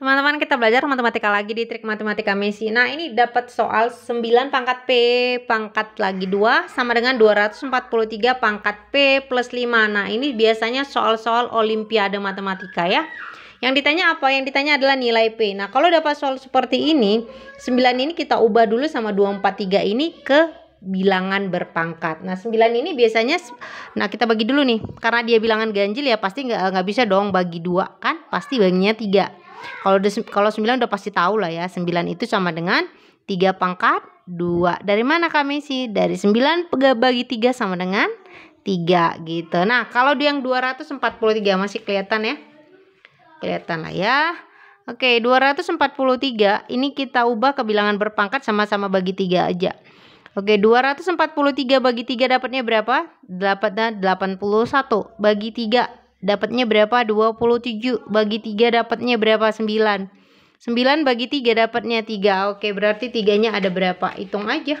Teman-teman kita belajar matematika lagi di trik matematika Messi. Nah ini dapat soal 9 pangkat P pangkat lagi 2 sama dengan 243 pangkat P plus 5. Nah ini biasanya soal-soal olimpiade matematika ya. Yang ditanya apa? Yang ditanya adalah nilai P. Nah kalau dapat soal seperti ini, 9 ini kita ubah dulu sama 243 ini ke bilangan berpangkat. Nah 9 ini biasanya, nah kita bagi dulu nih. Karena dia bilangan ganjil ya pasti nggak bisa dong bagi dua kan, pasti baginya 3. Kalau kalau 9 udah pasti tahu lah ya. 9 itu sama dengan 3 pangkat 2. Dari mana Kak Messi Dari 9 bagi 3 sama dengan 3 gitu. Nah, kalau di yang 243 masih kelihatan ya. Kelihatan lah ya. Oke, 243 ini kita ubah ke bilangan berpangkat sama-sama bagi 3 aja. Oke, 243 bagi 3 dapatnya berapa? Dapatnya 81 bagi 3 dapatnya berapa? 27. Bagi 3 dapatnya berapa? 9. 9 bagi 3 dapatnya 3. Oke, berarti 3-nya ada berapa? Hitung aja.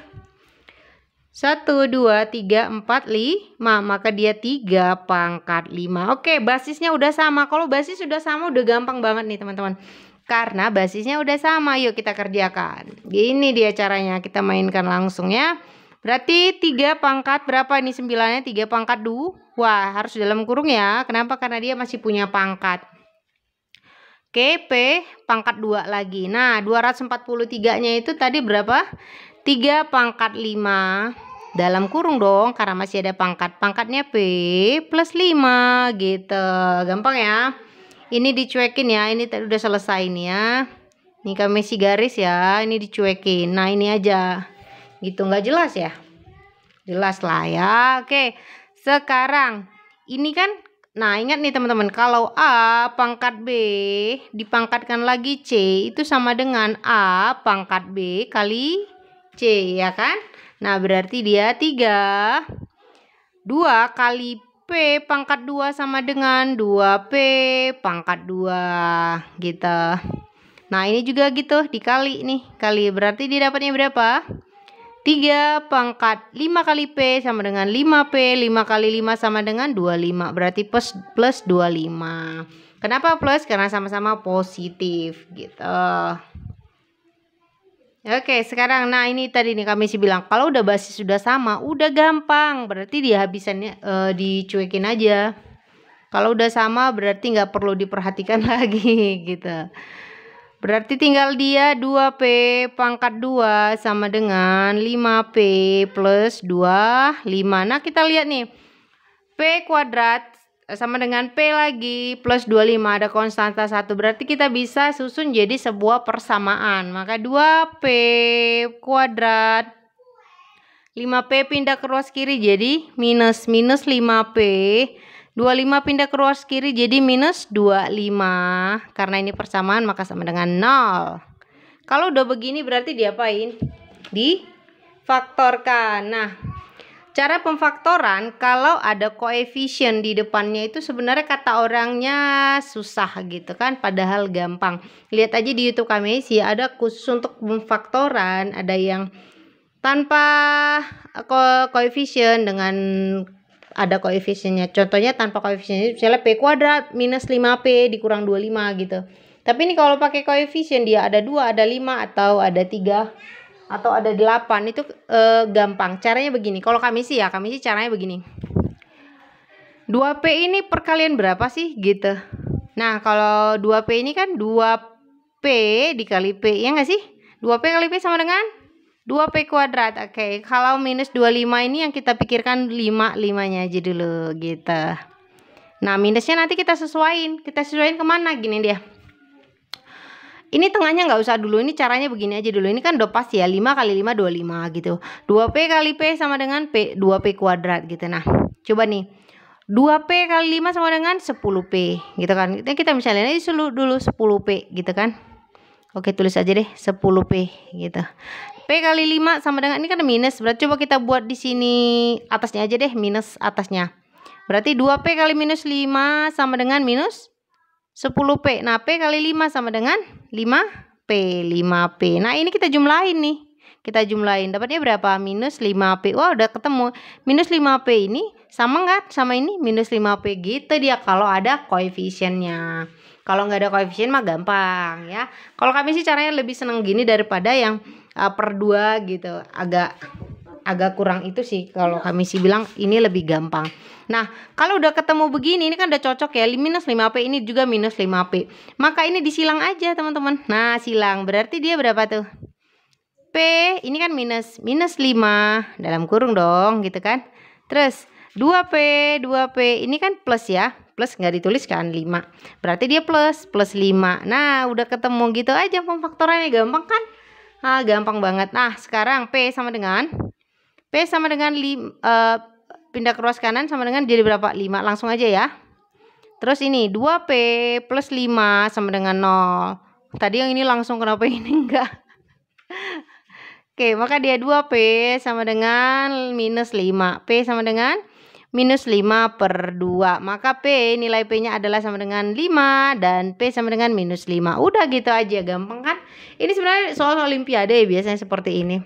1, 2, 3, 4, 5. Maka dia 3 pangkat 5. Oke, basisnya udah sama. Kalau basis sudah sama udah gampang banget nih teman-teman. Karena basisnya udah sama. Yuk kita kerjakan. Gini dia caranya. Kita mainkan langsung ya. Berarti 3 pangkat berapa ini 9-nya? 3 pangkat 2. Wah, harus dalam kurung ya. Kenapa? Karena dia masih punya pangkat. Oke, P pangkat 2 lagi. Nah, 243-nya itu tadi berapa? 3 pangkat 5. Dalam kurung dong, karena masih ada pangkat. Pangkatnya P plus 5 gitu. Gampang ya. Ini dicuekin ya. Ini udah selesai ini ya. Ini kami si garis ya. Ini dicuekin. Nah, ini aja gitu nggak jelas ya jelas lah ya oke sekarang ini kan nah ingat nih teman-teman kalau A pangkat B dipangkatkan lagi C itu sama dengan A pangkat B kali C ya kan nah berarti dia 3 2 kali P pangkat 2 sama dengan 2P pangkat 2 gitu. Nah ini juga gitu dikali nih. Kali berarti dia dapatnya berapa? 3 pangkat 5 kali P sama dengan 5P, 5 kali 5 sama dengan 25, berarti plus, plus 25. Kenapa plus? Karena sama-sama positif gitu. Oke, sekarang nah ini tadi nih kami sih bilang kalau udah basis sudah sama, udah gampang, berarti habisannya uh, dicuekin aja. Kalau udah sama berarti nggak perlu diperhatikan lagi gitu. Berarti tinggal dia 2P pangkat 2 sama dengan 5P plus 2, 5. Nah kita lihat nih. P kuadrat sama dengan P lagi plus 25 ada konstanta 1. Berarti kita bisa susun jadi sebuah persamaan. Maka 2P kuadrat 5P pindah ke ruas kiri jadi minus minus 5P 25 pindah ke ruas kiri jadi minus 25. Karena ini persamaan maka sama dengan 0. Kalau udah begini berarti diapain? Difaktorkan. Nah, cara pemfaktoran kalau ada koefisien di depannya itu sebenarnya kata orangnya susah gitu kan padahal gampang. Lihat aja di YouTube kami sih ada khusus untuk pemfaktoran, ada yang tanpa koefisien dengan ada koefisiennya. Contohnya tanpa koefisien misalnya P kuadrat minus 5P dikurang 25 gitu. Tapi ini kalau pakai koefisien dia ada 2, ada 5 atau ada 3 atau ada 8 itu e, gampang. Caranya begini. Kalau kami sih ya, kami sih caranya begini. 2P ini perkalian berapa sih gitu. Nah, kalau 2P ini kan 2P dikali P, ya nggak sih? 2P kali P sama dengan 2P kuadrat. Oke, okay. kalau minus 25 ini yang kita pikirkan 5, 5-nya aja dulu gitu. Nah, minusnya nanti kita sesuaiin. Kita sesuaiin kemana? Gini dia. Ini tengahnya nggak usah dulu, ini caranya begini aja dulu. Ini kan udah pas ya, 5 kali 5, 25 gitu. 2P kali P sama dengan P, 2P kuadrat gitu. Nah, coba nih. 2P kali 5 sama dengan 10P gitu kan. Kita, nah, kita misalnya ini dulu 10P gitu kan. Oke, tulis aja deh 10P gitu. P kali 5 sama dengan ini kan minus. Berarti coba kita buat di sini atasnya aja deh, minus atasnya. Berarti 2P kali minus 5 sama dengan minus 10P. Nah, P kali 5 sama dengan 5P, 5P. Nah, ini kita jumlahin nih. Kita jumlahin. Dapatnya berapa? Minus 5P. Wah, udah ketemu. Minus 5P ini sama nggak sama ini? Minus 5P. Gitu dia kalau ada koefisiennya. Kalau nggak ada koefisien mah gampang ya. Kalau kami sih caranya lebih seneng gini daripada yang uh, per dua gitu agak agak kurang itu sih kalau kami sih bilang ini lebih gampang. Nah, kalau udah ketemu begini ini kan udah cocok ya. Minus 5P ini juga minus 5P. Maka ini disilang aja, teman-teman. Nah, silang berarti dia berapa tuh? P ini kan minus minus 5 dalam kurung dong, gitu kan? Terus 2P, 2P ini kan plus ya. Plus nggak dituliskan kan 5. Berarti dia plus plus 5. Nah, udah ketemu gitu aja pemfaktorannya gampang kan? Ah, gampang banget. Nah, sekarang P sama dengan P sama dengan lim, uh, pindah ke ruas kanan sama dengan jadi berapa? 5. Langsung aja ya. Terus ini 2P plus 5 sama dengan 0. Tadi yang ini langsung kenapa ini enggak? Oke, maka dia 2P sama dengan minus 5. P sama dengan minus 5 per 2. Maka P nilai P-nya adalah sama dengan 5 dan P sama dengan minus 5. Udah gitu aja gampang kan? Ini sebenarnya soal olimpiade ya, biasanya seperti ini.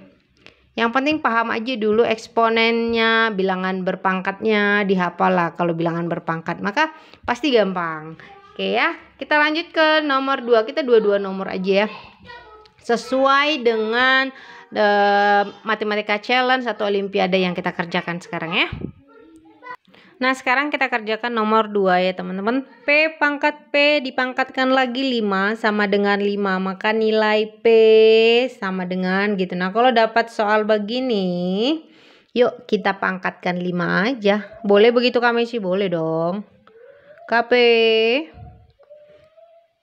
Yang penting paham aja dulu eksponennya, bilangan berpangkatnya, dihafal lah kalau bilangan berpangkat. Maka pasti gampang. Oke ya, kita lanjut ke nomor 2. Kita dua-dua nomor aja ya. Sesuai dengan uh, matematika challenge atau olimpiade yang kita kerjakan sekarang ya. Nah, sekarang kita kerjakan nomor 2 ya teman-teman. P pangkat P dipangkatkan lagi 5 sama dengan 5. Maka nilai P sama dengan gitu. Nah, kalau dapat soal begini, yuk kita pangkatkan 5 aja. Boleh begitu kami sih? Boleh dong. KP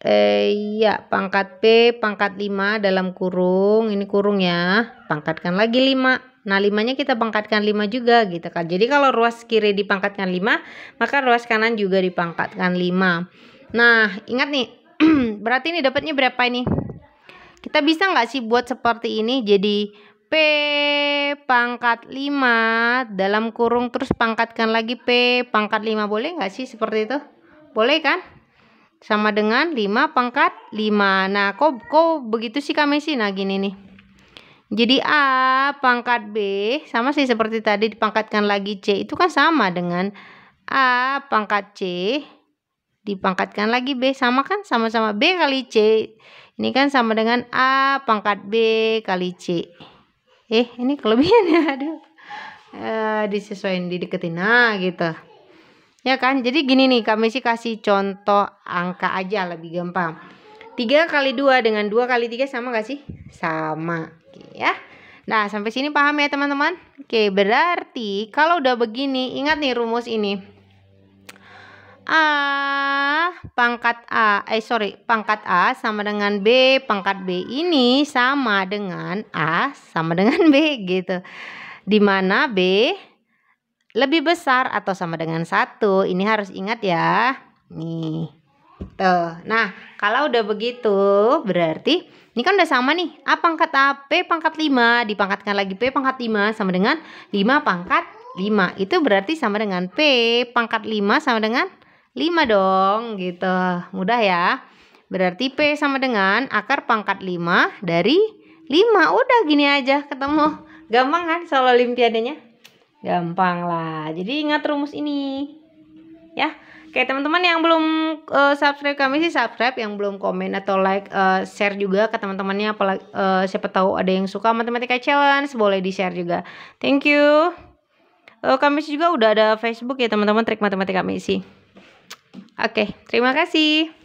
eh, ya pangkat P pangkat 5 dalam kurung ini kurung ya pangkatkan lagi 5 nah 5 nya kita pangkatkan 5 juga gitu kan jadi kalau ruas kiri dipangkatkan 5 maka ruas kanan juga dipangkatkan 5 nah ingat nih berarti ini dapatnya berapa ini kita bisa nggak sih buat seperti ini jadi P pangkat 5 dalam kurung terus pangkatkan lagi P pangkat 5 boleh nggak sih seperti itu boleh kan sama dengan 5 pangkat 5. Nah, kok, kok begitu sih kami sih? Nah, gini nih. Jadi A pangkat B sama sih seperti tadi dipangkatkan lagi C itu kan sama dengan A pangkat C dipangkatkan lagi B sama kan sama-sama B kali C. Ini kan sama dengan A pangkat B kali C. Eh, ini kelebihan ya. Aduh. Eh, disesuaikan dideketin nah gitu. Ya kan? Jadi gini nih, kami sih kasih contoh angka aja lebih gampang. 3 kali 2 dengan 2 kali 3 sama gak sih? Sama. Oke, ya. Nah, sampai sini paham ya teman-teman? Oke, berarti kalau udah begini, ingat nih rumus ini. A pangkat A, eh sorry, pangkat A sama dengan B, pangkat B ini sama dengan A sama dengan B gitu. Dimana B lebih besar atau sama dengan satu ini harus ingat ya nih tuh nah kalau udah begitu berarti ini kan udah sama nih A pangkat A P pangkat 5 dipangkatkan lagi P pangkat 5 sama dengan 5 pangkat 5 itu berarti sama dengan P pangkat 5 sama dengan 5 dong gitu mudah ya berarti P sama dengan akar pangkat 5 dari 5 udah gini aja ketemu gampang kan soal olimpiadenya Gampang lah. Jadi ingat rumus ini. Ya. Oke, teman-teman yang belum uh, subscribe kami sih subscribe, yang belum komen atau like uh, share juga ke teman-temannya apalagi uh, eh, siapa tahu ada yang suka matematika challenge, boleh di-share juga. Thank you. Uh, kami juga udah ada Facebook ya teman-teman trik matematika kami sih. Oke, terima kasih.